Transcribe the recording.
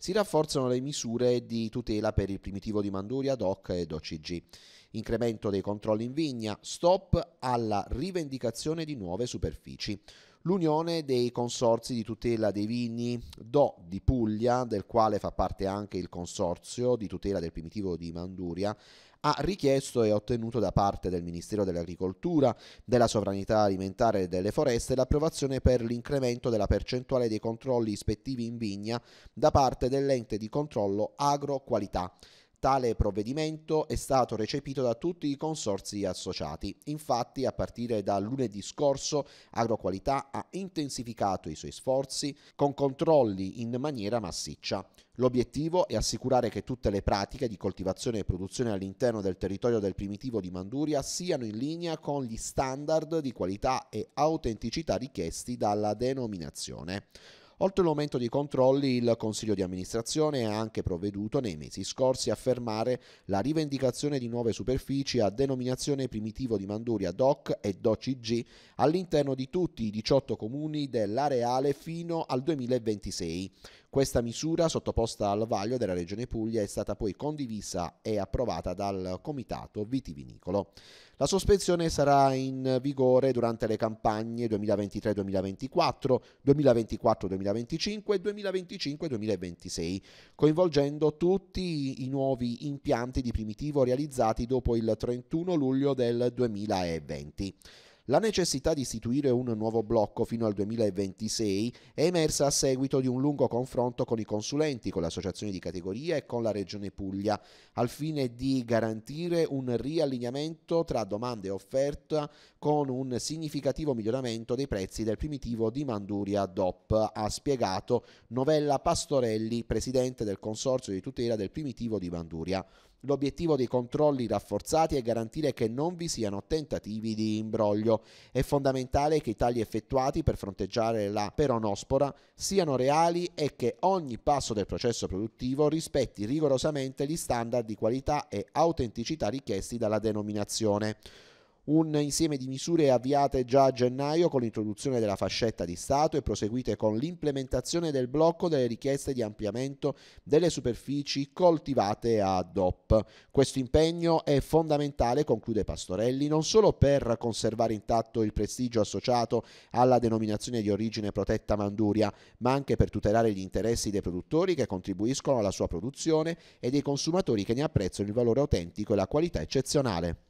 si rafforzano le misure di tutela per il primitivo di Manduria, DOC ed OCG. Incremento dei controlli in vigna, stop alla rivendicazione di nuove superfici. L'Unione dei Consorzi di tutela dei vini Do di Puglia, del quale fa parte anche il Consorzio di tutela del primitivo di Manduria, ha richiesto e ottenuto da parte del Ministero dell'Agricoltura, della Sovranità Alimentare e delle Foreste l'approvazione per l'incremento della percentuale dei controlli ispettivi in vigna da parte dell'ente di controllo agroqualità Tale provvedimento è stato recepito da tutti i consorzi associati. Infatti, a partire da lunedì scorso, Agroqualità ha intensificato i suoi sforzi con controlli in maniera massiccia. L'obiettivo è assicurare che tutte le pratiche di coltivazione e produzione all'interno del territorio del primitivo di Manduria siano in linea con gli standard di qualità e autenticità richiesti dalla denominazione. Oltre all'aumento dei controlli, il Consiglio di amministrazione ha anche provveduto nei mesi scorsi a fermare la rivendicazione di nuove superfici a denominazione primitivo di Manduria DOC e DOCIG all'interno di tutti i 18 comuni dell'areale fino al 2026. Questa misura, sottoposta al vaglio della Regione Puglia, è stata poi condivisa e approvata dal Comitato Vitivinicolo. La sospensione sarà in vigore durante le campagne 2023-2024, 2024-2025 2025 e 2025-2026, coinvolgendo tutti i nuovi impianti di primitivo realizzati dopo il 31 luglio del 2020. La necessità di istituire un nuovo blocco fino al 2026 è emersa a seguito di un lungo confronto con i consulenti, con le associazioni di categoria e con la Regione Puglia, al fine di garantire un riallineamento tra domanda e offerta con un significativo miglioramento dei prezzi del primitivo di Manduria DOP, ha spiegato Novella Pastorelli, presidente del Consorzio di tutela del primitivo di Manduria. L'obiettivo dei controlli rafforzati è garantire che non vi siano tentativi di imbroglio. È fondamentale che i tagli effettuati per fronteggiare la peronospora siano reali e che ogni passo del processo produttivo rispetti rigorosamente gli standard di qualità e autenticità richiesti dalla denominazione un insieme di misure avviate già a gennaio con l'introduzione della fascetta di Stato e proseguite con l'implementazione del blocco delle richieste di ampliamento delle superfici coltivate a DOP. Questo impegno è fondamentale, conclude Pastorelli, non solo per conservare intatto il prestigio associato alla denominazione di origine protetta Manduria, ma anche per tutelare gli interessi dei produttori che contribuiscono alla sua produzione e dei consumatori che ne apprezzano il valore autentico e la qualità eccezionale.